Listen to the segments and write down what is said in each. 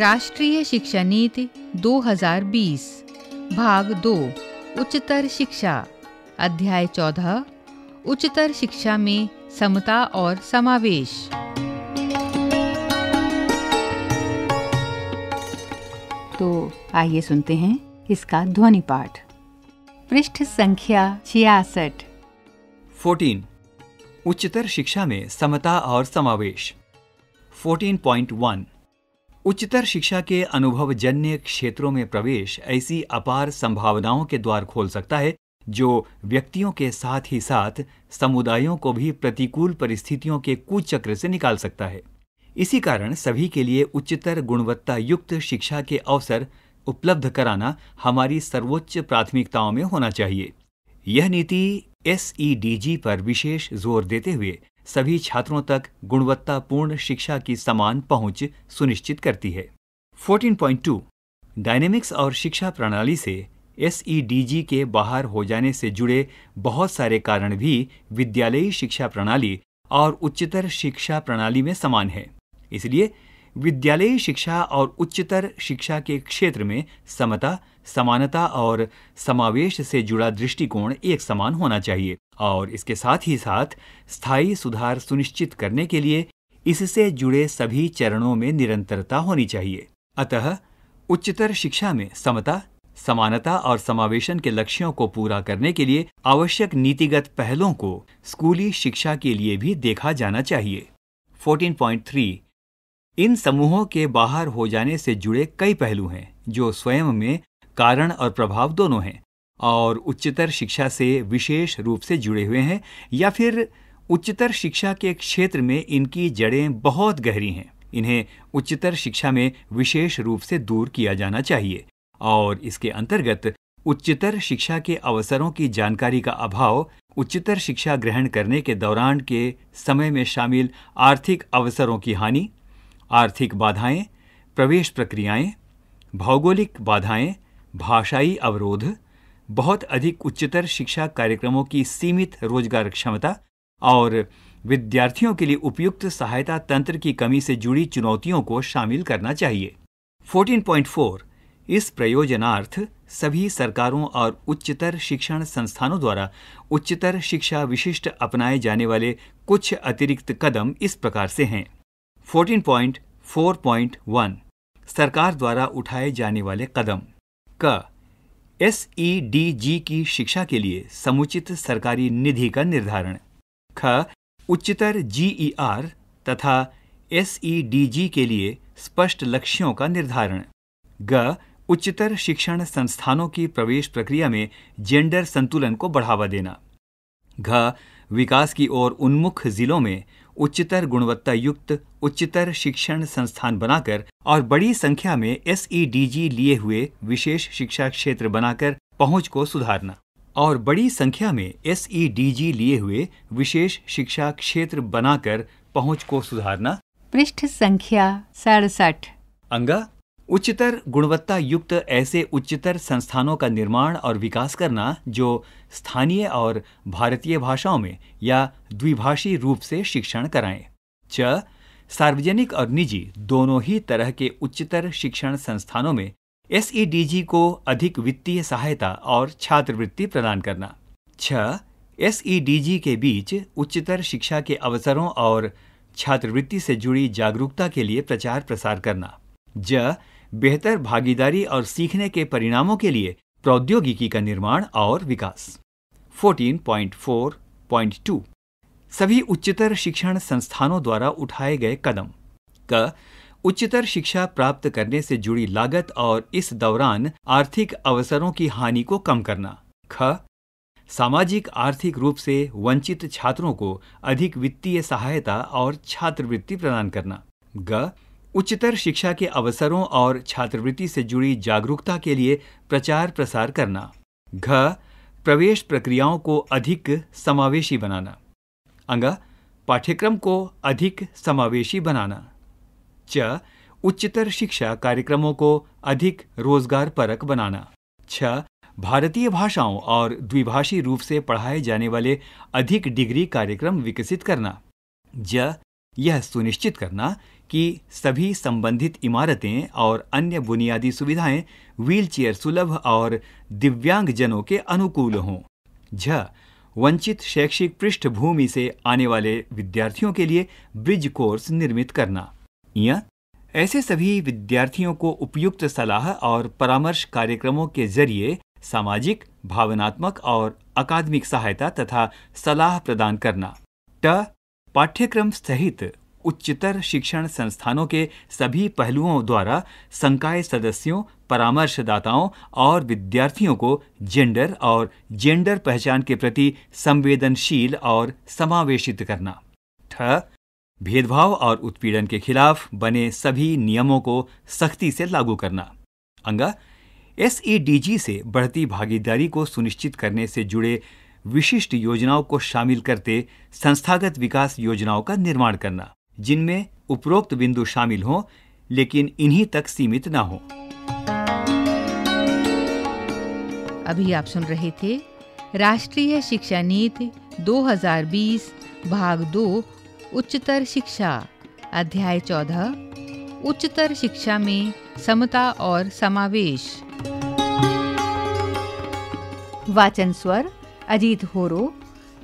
राष्ट्रीय शिक्षा नीति 2020 भाग दो उच्चतर शिक्षा अध्याय चौदह उच्चतर शिक्षा में समता और समावेश तो आइए सुनते हैं इसका ध्वनि पाठ पृष्ठ संख्या छियासठ फोर्टीन उच्चतर शिक्षा में समता और समावेश 14.1 उच्चतर शिक्षा के अनुभव जन्य क्षेत्रों में प्रवेश ऐसी अपार संभावनाओं के द्वार खोल सकता है जो व्यक्तियों के साथ ही साथ समुदायों को भी प्रतिकूल परिस्थितियों के कुचक्र से निकाल सकता है इसी कारण सभी के लिए उच्चतर गुणवत्ता युक्त शिक्षा के अवसर उपलब्ध कराना हमारी सर्वोच्च प्राथमिकताओं में होना चाहिए यह नीति एस पर विशेष जोर देते हुए सभी छात्रों तक गुणवत्तापूर्ण शिक्षा की समान पहुंच सुनिश्चित करती है 14.2 डायनेमिक्स और शिक्षा प्रणाली से एस e के बाहर हो जाने से जुड़े बहुत सारे कारण भी विद्यालयी शिक्षा प्रणाली और उच्चतर शिक्षा प्रणाली में समान है इसलिए विद्यालयी शिक्षा और उच्चतर शिक्षा के क्षेत्र में समता समानता और समावेश से जुड़ा दृष्टिकोण एक समान होना चाहिए और इसके साथ ही साथ स्थायी सुधार सुनिश्चित करने के लिए इससे जुड़े सभी चरणों में निरंतरता होनी चाहिए अतः उच्चतर शिक्षा में समता समानता और समावेशन के लक्ष्यों को पूरा करने के लिए आवश्यक नीतिगत पहलों को स्कूली शिक्षा के लिए भी देखा जाना चाहिए 14.3 इन समूहों के बाहर हो जाने से जुड़े कई पहलू हैं जो स्वयं में कारण और प्रभाव दोनों हैं और उच्चतर शिक्षा से विशेष रूप से जुड़े हुए हैं या फिर उच्चतर शिक्षा के क्षेत्र में इनकी जड़ें बहुत गहरी हैं इन्हें उच्चतर शिक्षा में विशेष रूप से दूर किया जाना चाहिए और इसके अंतर्गत उच्चतर शिक्षा के अवसरों की जानकारी का अभाव उच्चतर शिक्षा ग्रहण करने के दौरान के समय में शामिल आर्थिक अवसरों की हानि आर्थिक बाधाएं, प्रवेश प्रक्रियाएं, भौगोलिक बाधाएं भाषाई अवरोध बहुत अधिक उच्चतर शिक्षा कार्यक्रमों की सीमित रोजगार क्षमता और विद्यार्थियों के लिए उपयुक्त सहायता तंत्र की कमी से जुड़ी चुनौतियों को शामिल करना चाहिए 14.4 इस प्रयोजनार्थ सभी सरकारों और उच्चतर शिक्षण संस्थानों द्वारा उच्चतर शिक्षा विशिष्ट अपनाए जाने वाले कुछ अतिरिक्त कदम इस प्रकार से हैं 14.4.1 सरकार द्वारा उठाए जाने वाले कदम क एस ई डी जी की शिक्षा के लिए समुचित सरकारी निधि का निर्धारण ख उच्चतर जी आर e तथा एस ई डी जी के लिए स्पष्ट लक्ष्यों का निर्धारण ग उच्चतर शिक्षण संस्थानों की प्रवेश प्रक्रिया में जेंडर संतुलन को बढ़ावा देना घ विकास की ओर उन्मुख जिलों में उच्चतर गुणवत्ता युक्त उच्चतर शिक्षण संस्थान बनाकर और बड़ी संख्या में एस e लिए हुए विशेष शिक्षा क्षेत्र बनाकर पहुंच को सुधारना और बड़ी संख्या में एस e लिए हुए विशेष शिक्षा क्षेत्र बनाकर पहुंच को सुधारना पृष्ठ संख्या सड़सठ अंगा उच्चतर गुणवत्ता युक्त ऐसे उच्चतर संस्थानों का निर्माण और विकास करना जो स्थानीय और भारतीय भाषाओं में या द्विभाषी रूप से शिक्षण कराएं च सार्वजनिक और निजी दोनों ही तरह के उच्चतर शिक्षण संस्थानों में एसईडीजी को अधिक वित्तीय सहायता और छात्रवृत्ति प्रदान करना छ एसईडीजी के बीच उच्चतर शिक्षा के अवसरों और छात्रवृत्ति से जुड़ी जागरूकता के लिए प्रचार प्रसार करना ज बेहतर भागीदारी और सीखने के परिणामों के लिए प्रौद्योगिकी का निर्माण और विकास 14.4.2 सभी उच्चतर शिक्षण संस्थानों द्वारा उठाए गए कदम क उच्चतर शिक्षा प्राप्त करने से जुड़ी लागत और इस दौरान आर्थिक अवसरों की हानि को कम करना ख सामाजिक आर्थिक रूप से वंचित छात्रों को अधिक वित्तीय सहायता और छात्रवृत्ति प्रदान करना ग उच्चतर शिक्षा के अवसरों और छात्रवृत्ति से जुड़ी जागरूकता के लिए प्रचार प्रसार करना घ प्रवेश प्रक्रियाओं को अधिक समावेशी बनाना अंग पाठ्यक्रम को अधिक समावेशी बनाना च उच्चतर शिक्षा कार्यक्रमों को अधिक रोजगार परक बनाना छ भारतीय भाषाओं और द्विभाषी रूप से पढ़ाए जाने वाले अधिक डिग्री कार्यक्रम विकसित करना ज यह सुनिश्चित करना कि सभी संबंधित इमारतें और अन्य बुनियादी सुविधाएं व्हीलचेयर सुलभ और दिव्यांगजनों के अनुकूल हों झ वंचित शैक्षिक पृष्ठभूमि से आने वाले विद्यार्थियों के लिए ब्रिज कोर्स निर्मित करना या ऐसे सभी विद्यार्थियों को उपयुक्त सलाह और परामर्श कार्यक्रमों के जरिए सामाजिक भावनात्मक और अकादमिक सहायता तथा सलाह प्रदान करना ट पाठ्यक्रम सहित उच्चतर शिक्षण संस्थानों के सभी पहलुओं द्वारा संकाय सदस्यों परामर्शदाताओं और विद्यार्थियों को जेंडर और जेंडर पहचान के प्रति संवेदनशील और समावेशित करना ठ भेदभाव और उत्पीड़न के खिलाफ बने सभी नियमों को सख्ती से लागू करना अंगा एस से बढ़ती भागीदारी को सुनिश्चित करने से जुड़े विशिष्ट योजनाओं को शामिल करते संस्थागत विकास योजनाओं का निर्माण करना जिनमें उपरोक्त बिंदु शामिल हों लेकिन इन्हीं तक सीमित ना हो अभी आप सुन रहे थे राष्ट्रीय शिक्षा नीति 2020 भाग 2 उच्चतर शिक्षा अध्याय 14 उच्चतर शिक्षा में समता और समावेश वाचन स्वर अजीत होरो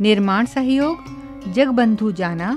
निर्माण सहयोग जगबंधु जाना